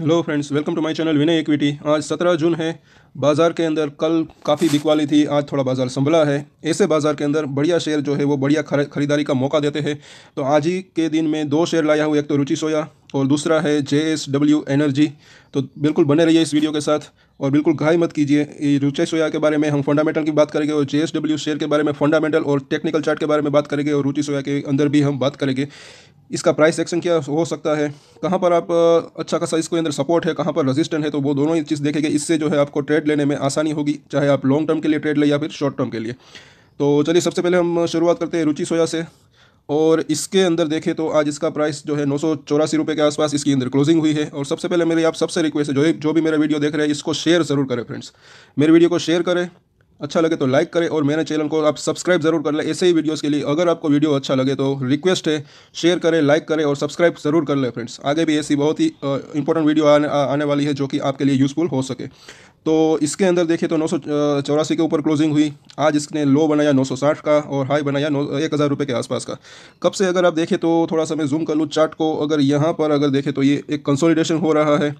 hello friends welcome to my channel Vinay equity आज 17 जून है बाज़ार के अंदर कल काफ़ी बिकवाली थी आज थोड़ा बाज़ार संभला है ऐसे बाज़ार के अंदर बढ़िया शेयर जो है वो बढ़िया खरीदारी का मौका देते हैं तो आज ही के दिन में दो शेयर लाया हुआ एक तो रुचि सोया और दूसरा है जे एस डब्ल्यू एनर्जी तो बिल्कुल बने रहिए इस वीडियो के साथ और बिल्कुल घाई मत कीजिए ये रुचि सोया के बारे में हम फंडामेंटल की बात करेंगे और जे एस डब्ल्यू शेयर के बारे में फंडामेंटल और टेक्निकल चार्ट के बारे में बात करेंगे और रुचि सोया के अंदर भी हम बात करेंगे इसका प्राइस एक्शन क्या हो सकता है कहाँ पर आप अच्छा खासा इसके अंदर सपोर्ट है कहाँ पर रेजिस्टेंट है तो वो दोनों ही चीज़ देखेंगे इससे जो है आपको ट्रेड लेने में आसानी होगी चाहे आप लॉन्ग टर्म के लिए ट्रेड लें या फिर शॉर्ट टर्म के लिए तो चलिए सबसे पहले हम शुरुआत करते हैं रुचि सोया से और इसके अंदर देखें तो आज इसका प्राइस जो है नौ सौ चौरासी रुपये के आसपास इसके अंदर क्लोजिंग हुई है और सबसे पहले मेरी आप सबसे रिक्वेस्ट है जो जो भी मेरा वीडियो देख रहे हैं इसको शेयर ज़रूर करें फ्रेंड्स मेरे वीडियो को शेयर करें अच्छा लगे तो लाइक करें और मेरे चैनल को आप सब्सक्राइब जरूर कर लें ऐसे ही वीडियोस के लिए अगर आपको वीडियो अच्छा लगे तो रिक्वेस्ट है शेयर करें लाइक करें और सब्सक्राइब जरूर कर लें फ्रेंड्स आगे भी ऐसी बहुत ही इंपॉर्टेंट वीडियो आने, आने वाली है जो कि आपके लिए यूज़फुल हो सके तो इसके अंदर देखें तो नौ के ऊपर क्लोजिंग हुई आज इसने लो बनाया 960 का और हाई बनाया नौ एक हज़ार के आसपास का कब से अगर आप देखें तो थोड़ा सा मैं जूम कर लूँ चार्ट को अगर यहाँ पर अगर देखें तो ये एक कंसोलिडेशन हो रहा है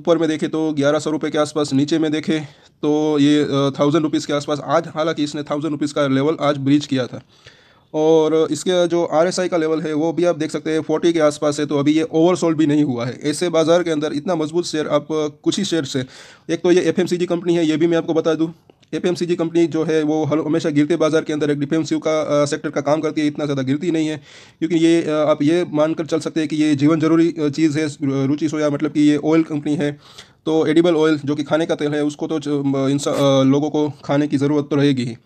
ऊपर में देखें तो ग्यारह सौ के आसपास नीचे में देखें तो ये थाउजेंड रुपीज़ के आसपास आज हालांकि इसने थाउजेंड रुपीज़ का लेवल आज ब्रीच किया था और इसके जो आर का लेवल है वो भी आप देख सकते हैं फोर्टी के आसपास है तो अभी ये ओवरसोल्ड भी नहीं हुआ है ऐसे बाजार के अंदर इतना मजबूत शेयर आप कुछ ही शेयर से एक तो ये एफ कंपनी है ये भी मैं आपको बता दूँ एफ कंपनी जो है वो हमेशा गिरते बाजार के अंदर एक डिफेंसिव का आ, सेक्टर का काम करती है इतना ज़्यादा गिरती नहीं है क्योंकि ये आ, आप ये मानकर चल सकते हैं कि ये जीवन जरूरी चीज़ है रुचि सोया मतलब कि ये ऑयल कंपनी है तो एडिबल ऑयल जो कि खाने का तेल है उसको तो इन लोगों को खाने की ज़रूरत तो रहेगी ही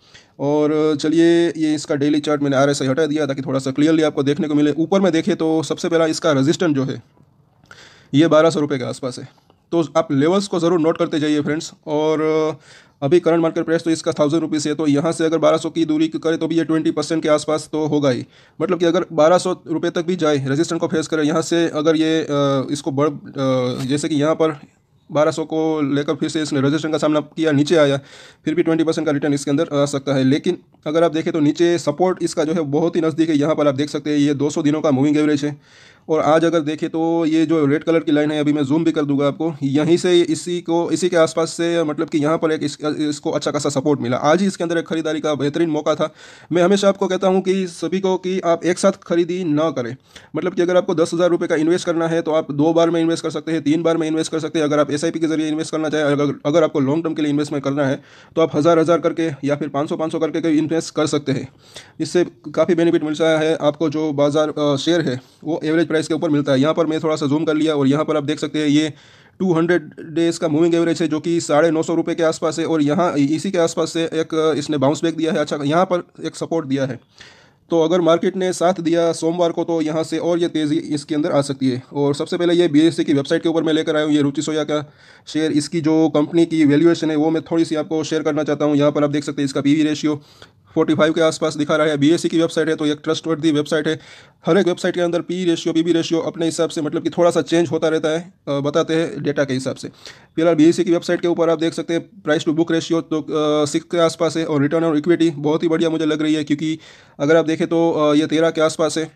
और चलिए ये इसका डेली चार्ट मैंने आर एस हटा दिया ताकि थोड़ा सा क्लियरली आपको देखने को मिले ऊपर में देखें तो सबसे पहला इसका रजिस्टेंट जो है ये बारह सौ रुपये के आसपास है तो आप लेवल्स को ज़रूर नोट करते जाइए फ्रेंड्स और अभी करंट मार्केट प्राइस तो इसका थाउजेंड रुपीज़ है तो यहाँ से अगर बारह सौ की दूरी करें तो भी ये ट्वेंटी परसेंट के आसपास तो होगा ही मतलब कि अगर बारह सौ रुपये तक भी जाए रेजिस्टेंट को फेस करें यहाँ से अगर ये इसको बढ़ जैसे कि यहाँ पर बारह सौ को लेकर फिर से इसने रजिस्ट्रेशन का सामना किया नीचे आया फिर भी ट्वेंटी परसेंट का रिटर्न इसके अंदर आ सकता है लेकिन अगर आप देखें तो नीचे सपोर्ट इसका जो है बहुत ही नज़दीक है यहाँ पर आप देख सकते हैं ये दो सौ दिनों का मूविंग एवरेज है और आज अगर देखें तो ये जो रेड कलर की लाइन है अभी मैं जूम भी कर दूंगा आपको यहीं से इसी को इसी के आसपास से मतलब कि यहाँ पर एक इस, इसको अच्छा खासा सपोर्ट मिला आज ही इसके अंदर एक खरीदारी का बेहतरीन मौका था मैं हमेशा आपको कहता हूँ कि सभी को कि आप एक साथ खरीदी ना करें मतलब कि अगर आपको दस हज़ार रुपये का इन्वेस्ट करना है तो आप दो बार में इन्वेस्ट कर सकते हैं तीन बार में इन्वेस्ट कर सकते हैं अगर आप एस के जरिए इन्वेस्ट करना चाहें अगर अगर आपको लॉन्ग टर्म के लिए इन्वेस्टमेंट करना है तो आप हज़ार हज़ार करके या फिर पाँच सौ पाँच सौ करके इन्वेस्ट कर सकते हैं इससे काफ़ी बेनिफिट रहा है आपको जो बाज़ार शेयर है वो एवरेज वगैरह इसके ऊपर मिलता है यहाँ पर मैं थोड़ा सा जूम कर लिया और यहाँ पर आप देख सकते हैं ये 200 डेज़ का मूविंग एवरेज है जो कि साढ़े नौ सौ के आसपास है और यहाँ इसी के आसपास से एक इसने बाउंस बैक दिया है अच्छा यहाँ पर एक सपोर्ट दिया है तो अगर मार्केट ने साथ दिया सोमवार को तो यहाँ से और ये तेज़ी इसके अंदर आ सकती है और सबसे पहले ये बी की वेबसाइट के ऊपर मैं लेकर आया हूँ ये रुचि सोया का शेयर इसकी जो कंपनी की वैल्यूएशन है वो मैं थोड़ी सी आपको शेयर करना चाहता हूँ यहाँ पर आप देख सकते हैं इसका पी रेशियो फोर्टी फाइव के आसपास दिखा रहा है सी की वेबसाइट है तो एक ट्रस्टवर्दी वेबसाइट है हर एक वेबसाइट के अंदर पी रेशियो पी रेशियो अपने हिसाब से मतलब कि थोड़ा सा चेंज होता रहता है बताते हैं डेटा के हिसाब से फिलहाल सी की वेबसाइट के ऊपर आप देख सकते हैं प्राइस टू बुक रेशियो तो सिक्स के आसपास है और रिटर्न और इक्विटी बहुत ही बढ़िया मुझे लग रही है क्योंकि अगर आप देखें तो ये तेरह के आसपास है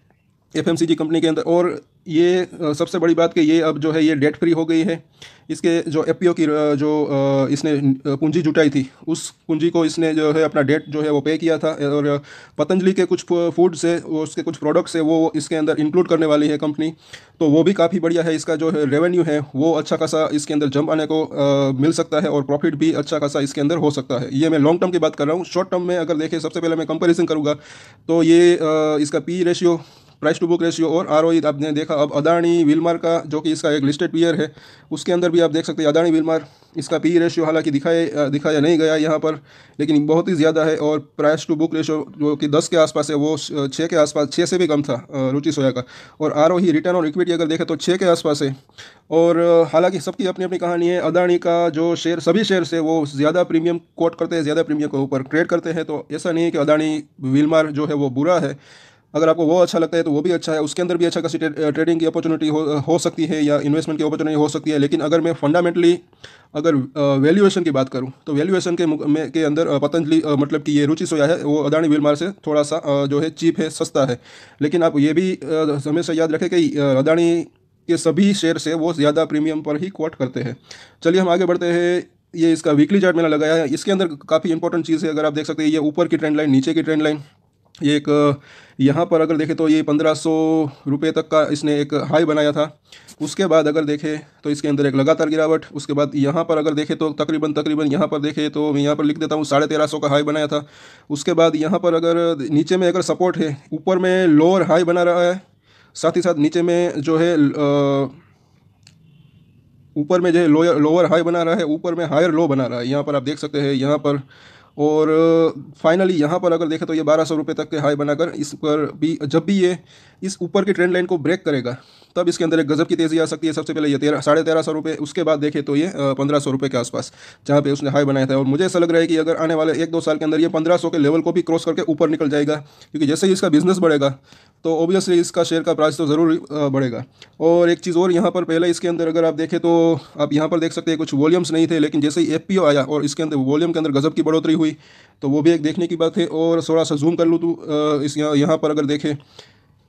एफ कंपनी के अंदर और ये सबसे बड़ी बात कि ये अब जो है ये डेट फ्री हो गई है इसके जो एफ की जो इसने पूंजी जुटाई थी उस पूंजी को इसने जो है अपना डेट जो है वो पे किया था और पतंजलि के कुछ फूड से उसके कुछ प्रोडक्ट्स है वो इसके अंदर इंक्लूड करने वाली है कंपनी तो वो भी काफ़ी बढ़िया है इसका जो है रेवेन्यू है वो अच्छा खासा इसके अंदर जम आने को आ, मिल सकता है और प्रॉफिट भी अच्छा खासा इसके अंदर हो सकता है ये मैं लॉन्ग टर्म की बात कर रहा हूँ शॉर्ट टर्म में अगर देखें सबसे पहले मैं कंपेरिजन करूँगा तो ये इसका P ratio price to book ratio और आर e आपने देखा अब अदानी विलमार का जो कि इसका एक लिस्टेड पीयर है उसके अंदर भी आप देख सकते हैं अदानी विलमार इसका पी रेशियो e हालांकि दिखाया दिखाया नहीं गया यहाँ पर लेकिन बहुत ही ज़्यादा है और प्राइस टू बुक रेशियो जो कि दस के आसपास है वो छः के आसपास छः से भी कम था रुचि सोया का और आर रिटर्न और इक्विटी अगर देखें तो छः के आसपास है और हालांकि सबकी अपनी अपनी कहानी है अदानी का जो शेयर सभी शेयर से वो ज़्यादा प्रीमियम कोट करते हैं ज़्यादा प्रीमियम के ऊपर ट्रेड करते हैं तो ऐसा नहीं है कि अदानी विलमार जो है वो बुरा है अगर आपको वो अच्छा लगता है तो वो भी अच्छा है उसके अंदर भी अच्छा खासी ट्रेडिंग की अपॉर्चुनिटी हो, हो सकती है या इन्वेस्टमेंट की अपॉर्चुनिटी हो सकती है लेकिन अगर मैं फंडामेंटली अगर वैल्यूएशन की बात करूँ तो वैल्यूएशन के में के अंदर पतंजलि मतलब कि ये रुचि सोया है वो अदानी विलमार से थोड़ा सा जो है चीप है सस्ता है लेकिन आप ये भी हमेशा याद रखें कि अदानी के सभी शेयर से वो ज़्यादा प्रीमियम पर ही क्वाट करते हैं चलिए हम आगे बढ़ते हैं ये इसका वीकली चार्ट मैंने लगाया है इसके अंदर काफ़ी इंपॉर्टेंट चीज़ है अगर आप देख सकते हैं ये ऊपर की ट्रेंड लाइन नीचे की ट्रेंड लाइन ये एक यहाँ पर अगर देखें तो ये पंद्रह सौ रुपये तक का इसने एक हाई बनाया था उसके बाद अगर देखें तो इसके अंदर एक लगातार गिरावट उसके बाद यहाँ पर अगर देखें तो तकरीबन तकरीबन यहाँ पर देखें तो मैं यहाँ पर लिख देता हूँ साढ़े तेरह सौ का हाई बनाया था उसके बाद यहाँ पर अगर नीचे में अगर सपोर्ट है ऊपर में लोअर हाई बना रहा है साथ ही साथ नीचे में जो है ऊपर में जो है लोअर लोअर हाई बना रहा है ऊपर में हायर लो बना रहा है यहाँ पर आप देख सकते हैं यहाँ पर और फाइनली यहाँ पर अगर देखें तो ये बारह सौ रुपये तक के हाई बनाकर इस पर भी जब भी ये इस ऊपर की ट्रेंड लाइन को ब्रेक करेगा तब इसके अंदर एक गजब की तेज़ी आ सकती है सबसे पहले ये तेरह साढ़े तेरह सौ रुपये उसके बाद देखें तो ये पंद्रह सौ रुपये के आसपास जहाँ पे उसने हाई बनाया था और मुझे ऐसा लग रहा है कि अगर आने वाले एक दो साल के अंदर ये पंद्रह सौ के लेवल को भी क्रॉस करके ऊपर निकल जाएगा क्योंकि जैसे ही इसका बिजनेस बढ़ेगा तो ऑब्वियसली इसका शेयर का प्राइस तो ज़रूर बढ़ेगा और एक चीज़ और यहाँ पर पहले इसके अंदर अगर आप देखें तो आप यहाँ पर देख सकते हैं कुछ वॉल्यूम्स नहीं थे लेकिन जैसे ही एफ आया और इसके अंदर वॉल्यूम के अंदर गजब की बढ़ोतरी हुई तो वो भी एक देखने की बात है और थोड़ा सा जूम कर लूँ तो इस यहाँ पर अगर देखें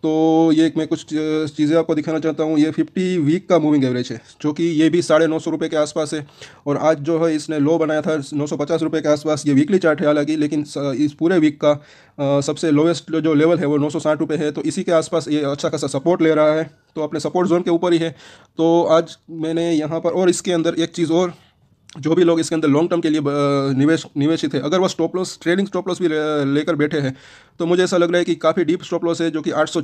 तो ये मैं कुछ चीज़ें आपको दिखाना चाहता हूँ ये फिफ्टी वीक का मूविंग एवरेज है जो कि ये भी साढ़े नौ सौ रुपये के आसपास है और आज जो है इसने लो बनाया था नौ सौ पचास रुपये के आसपास ये वीकली चार्ट है हालांकि लेकिन इस पूरे वीक का सबसे लोवेस्ट जो लेवल है वो नौ सौ साठ रुपये है तो इसी के आसपास ये अच्छा खासा सपोर्ट ले रहा है तो अपने सपोर्ट जोन के ऊपर ही है तो आज मैंने यहाँ पर और इसके अंदर एक चीज़ और जो भी लोग इसके अंदर लॉन्ग टर्म के लिए निवेश निवेशित है अगर वह stop loss trading stop loss भी लेकर बैठे हैं तो मुझे ऐसा लग रहा है कि काफ़ी डीप स्टॉप लॉस है जो कि आठ सौ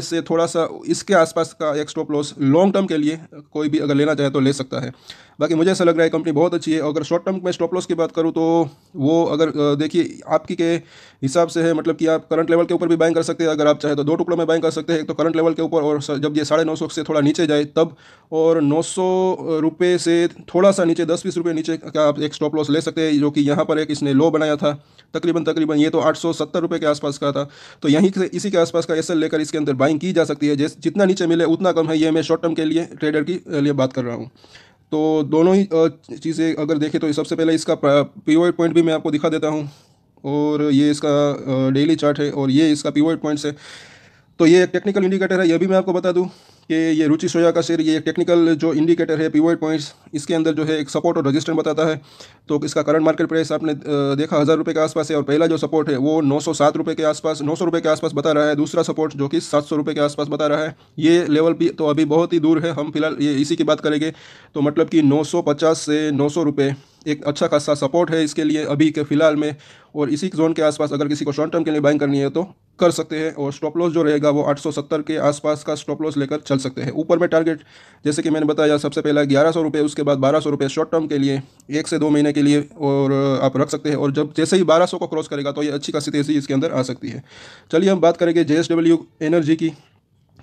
से थोड़ा सा इसके आसपास का एक स्टॉप लॉस लॉन्ग टर्म के लिए कोई भी अगर लेना चाहे तो ले सकता है बाकी मुझे ऐसा लग रहा है कंपनी बहुत अच्छी है अगर शॉर्ट टर्म में स्टॉप लॉस की बात करूँ तो वो अगर देखिए आपकी के हिसाब से है मतलब कि आप करंट लेवल के ऊपर भी बाइंग कर सकते हैं अगर आप चाहे तो दो टुकड़ों में बाइंग कर सकते हैं एक तो करंट लेवल के ऊपर और जब ये साढ़े नौ सौ से थोड़ा नीचे जाए तब और नौ सौ रुपये से थोड़ा सा नीचे दस बीस रुपये नीचे का आप एक स्टॉप लॉस ले सकते हैं जो कि यहाँ पर एक इसने लो बनाया था तकरीबन तकरीबन ये तो आठ सौ सत्तर रुपये के आसपास का था तो यहीं से इसी के आसपास का एस लेकर इसके अंदर बाइंग की जा सकती है जितना नीचे मिले उतना कम है ये मैं शॉर्ट टर्म के लिए ट्रेडर के लिए बात कर रहा हूँ तो दोनों ही चीज़ें अगर देखें तो सबसे पहले इसका पीवट पॉइंट भी मैं आपको दिखा देता हूँ और ये इसका डेली चार्ट है और ये इसका पीवट पॉइंट्स है तो ये एक टेक्निकल इंडिकेटर है यह भी मैं आपको बता दूँ कि ये रुचि सोया का शेयर ये एक टेक्निकल जो इंडिकेटर है पीवोइड पॉइंट्स इसके अंदर जो है एक सपोर्ट और रजिस्टर बताता है तो इसका करंट मार्केट प्राइस आपने देखा हज़ार रुपये के आसपास है और पहला जो सपोर्ट है वो नौ सौ सात रुपये के आसपास नौ सौ रुपये के आसपास बता रहा है दूसरा सपोर्ट जो कि सात सौ रुपये के आसपास बता रहा है ये लेवल भी तो अभी बहुत ही दूर है हम फिलहाल ये इसी की बात करेंगे तो मतलब कि नौ सौ पचास से नौ सौ रुपये एक अच्छा खासा सपोर्ट है इसके लिए अभी के फ़िलहाल में और इसी जोन के आसपास अगर किसी को शॉर्ट टर्म के लिए बाइंग करनी है तो कर सकते हैं और स्टॉप लॉस जो रहेगा वो 870 के आसपास का स्टॉप लॉस लेकर चल सकते हैं ऊपर में टारगेट जैसे कि मैंने बताया सबसे पहला ग्यारह सौ रुपये उसके बाद बारह सौ रुपये शॉर्ट टर्म के लिए एक से दो महीने के लिए और आप रख सकते हैं और जब जैसे ही बारह सौ को क्रॉस करेगा तो ये अच्छी खासी तेजी इसके अंदर आ सकती है चलिए हम बात करेंगे जे एनर्जी की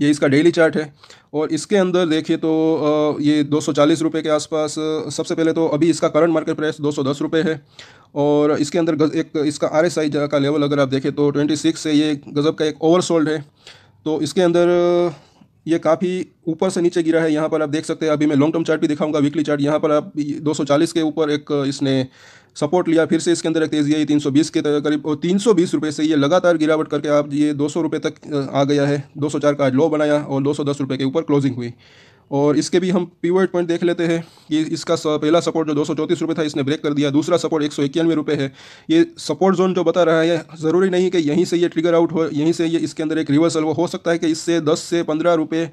ये इसका डेली चार्ट है और इसके अंदर देखिए तो ये दो सौ के आसपास सबसे पहले तो अभी इसका करंट मार्केट प्राइस दो सौ है और इसके अंदर एक इसका आर एस का लेवल अगर आप देखें तो 26 से ये गज़ब का एक ओवरसोल्ड है तो इसके अंदर ये काफ़ी ऊपर से नीचे गिरा है यहाँ पर आप देख सकते हैं अभी मैं लॉन्ग टर्म चार्ट भी दिखाऊंगा वीकली चार्ट यहाँ पर आप 240 के ऊपर एक इसने सपोर्ट लिया फिर से इसके अंदर एक तेजी आई 320 के करीब और तीन सौ से ये लगातार गिरावट करके आप ये दो सौ तक आ गया है 204 का आज लो बनाया और दो सौ के ऊपर क्लोजिंग हुई और इसके भी हम पीवर्ड पॉइंट देख लेते हैं कि इसका पहला सपोर्ट जो दो सौ था इसने ब्रेक कर दिया दूसरा सपोर्ट एक सौ है ये सपोर्ट जोन जो बता रहा है ज़रूरी नहीं कि यहीं से ये ट्रिगर आउट हो यहीं से ये इसके अंदर एक रिवर्सल वो हो सकता है कि इससे दस से पंद्रह रुपये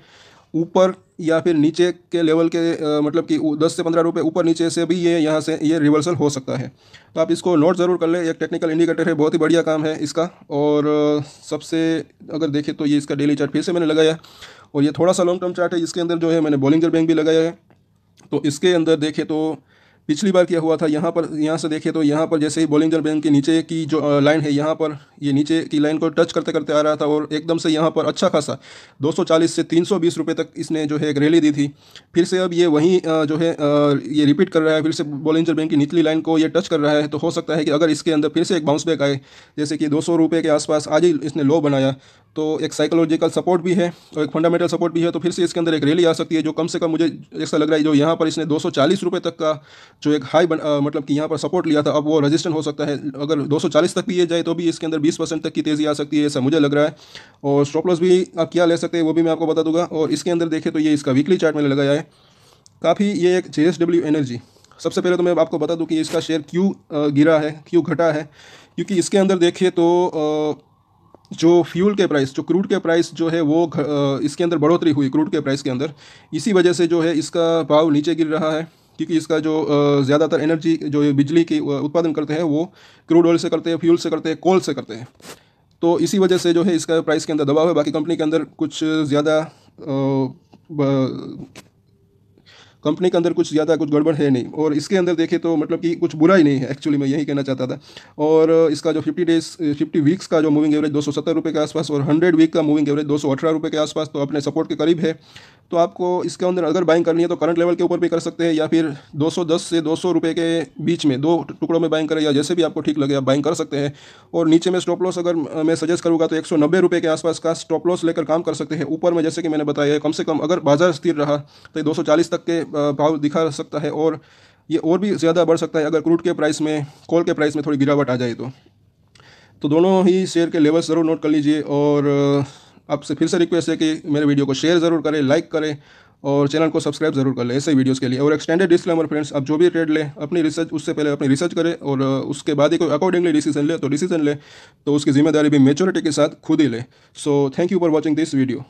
ऊपर या फिर नीचे के लेवल के मतलब कि दस से पंद्रह रुपये ऊपर नीचे से भी ये यहाँ से ये रिवर्सल हो सकता है तो आप इसको नोट ज़रूर कर लें एक टेक्निकल इंडिकेटर है बहुत ही बढ़िया काम है इसका और सबसे अगर देखें तो ये इसका डेली चार्ट फिर से मैंने लगाया और ये थोड़ा सा लॉन्ग टर्म चार्ट है इसके अंदर जो है मैंने बॉलिंगर बैंक भी लगाया है तो इसके अंदर देखें तो पिछली बार क्या हुआ था यहाँ पर यहाँ से देखें तो यहाँ पर जैसे ही बोलिंगर बैंक के नीचे की जो लाइन है यहाँ पर ये नीचे की लाइन को टच करते करते आ रहा था और एकदम से यहाँ पर अच्छा खासा 240 से 320 रुपए तक इसने जो है एक रैली दी थी फिर से अब ये वहीं जो है ये रिपीट कर रहा है फिर से बोलिंगर बैंक की निचली लाइन को ये टच कर रहा है तो हो सकता है कि अगर इसके अंदर फिर से एक बाउंस बैक आए जैसे कि दो सौ के आसपास आज ही इसने लो बनाया तो एक साइकोलॉजिकल सपोर्ट भी है और एक फंडामेंटल सपोर्ट भी है तो फिर से इसके अंदर एक रैली आ सकती है जो कम से कम मुझे ऐसा लग रहा है जो यहाँ पर इसने दो सौ तक का जो एक हाई बन, आ, मतलब कि यहाँ पर सपोर्ट लिया था अब वो रजिस्टेंट हो सकता है अगर 240 तक भी ये जाए तो भी इसके अंदर 20 परसेंट तक की तेज़ी आ सकती है ऐसा मुझे लग रहा है और स्टॉप लॉस भी आप क्या ले सकते हैं वो भी मैं आपको बता दूंगा और इसके अंदर देखें तो ये इसका वीकली चार्ट मैंने लगाया है काफ़ी ये एक जे एनर्जी सबसे पहले तो मैं आपको बता दूँ कि इसका शेयर क्यों गिरा है क्यों घटा है क्योंकि इसके अंदर देखिए तो जो फ्यूल के प्राइस जो क्रूड के प्राइस जो है वो इसके अंदर बढ़ोतरी हुई क्रूड के प्राइस के अंदर इसी वजह से जो है इसका भाव नीचे गिर रहा है क्योंकि इसका जो ज़्यादातर एनर्जी जो बिजली की उत्पादन करते हैं वो क्रूड ऑयल से करते हैं फ्यूल से करते हैं कोल से करते हैं तो इसी वजह से जो है इसका प्राइस के अंदर दबाव है बाकी कंपनी के अंदर कुछ ज़्यादा कंपनी के अंदर कुछ ज़्यादा कुछ गड़बड़ है नहीं और इसके अंदर देखें तो मतलब कि कुछ बुरा ही नहीं है एक्चुअली मैं यही कहना चाहता था और इसका जो फिफ्टी डेज फिफ्टी वीक्स का जो मूविंग एवरेज दो सौ सत्तर रुपये के आसपास और हंड्रेड वीक का मूविंग एवरेज दो सौ अठारह रुपये के आसपास तो अपने सपोर्ट के करीब है तो आपको इसके अंदर अगर बाइंग करनी है तो करंट लेवल के ऊपर भी कर सकते हैं या फिर 210 से दो सौ रुपये के बीच में दो टुकड़ों में बाइंग करें या जैसे भी आपको ठीक लगे आप बाइंग कर सकते हैं और नीचे में स्टॉप लॉस अगर मैं सजेस्ट करूँगा तो एक सौ के आसपास का स्टॉप लॉस लेकर काम कर सकते हैं ऊपर में जैसे कि मैंने बताया कम से कम अगर बाजार स्थिर रहा तो दो तक के भाव दिखा सकता है और ये और भी ज़्यादा बढ़ सकता है अगर क्रूड के प्राइस में कोल के प्राइस में थोड़ी गिरावट आ जाए तो तो दोनों ही शेयर के लेवल्स ज़रूर नोट कर लीजिए और आपसे फिर से रिक्वेस्ट है कि मेरे वीडियो को शेयर ज़रूर करें लाइक करें और चैनल को सब्सक्राइब जरूर कर लें ऐसे वीडियोस के लिए और एक्सटेंडेड डिस्क्लेमर फ्रेंड्स आप जो भी ट्रेड लें अपनी रिसर्च उससे पहले अपनी रिसर्च करें और उसके बाद ही कोई अकॉर्डिंगली डिसीजन ले तो डिसीजन ले तो उसकी जिम्मेदारी भी मेचोरिटी के साथ खुद ही लें so thank you for watching this video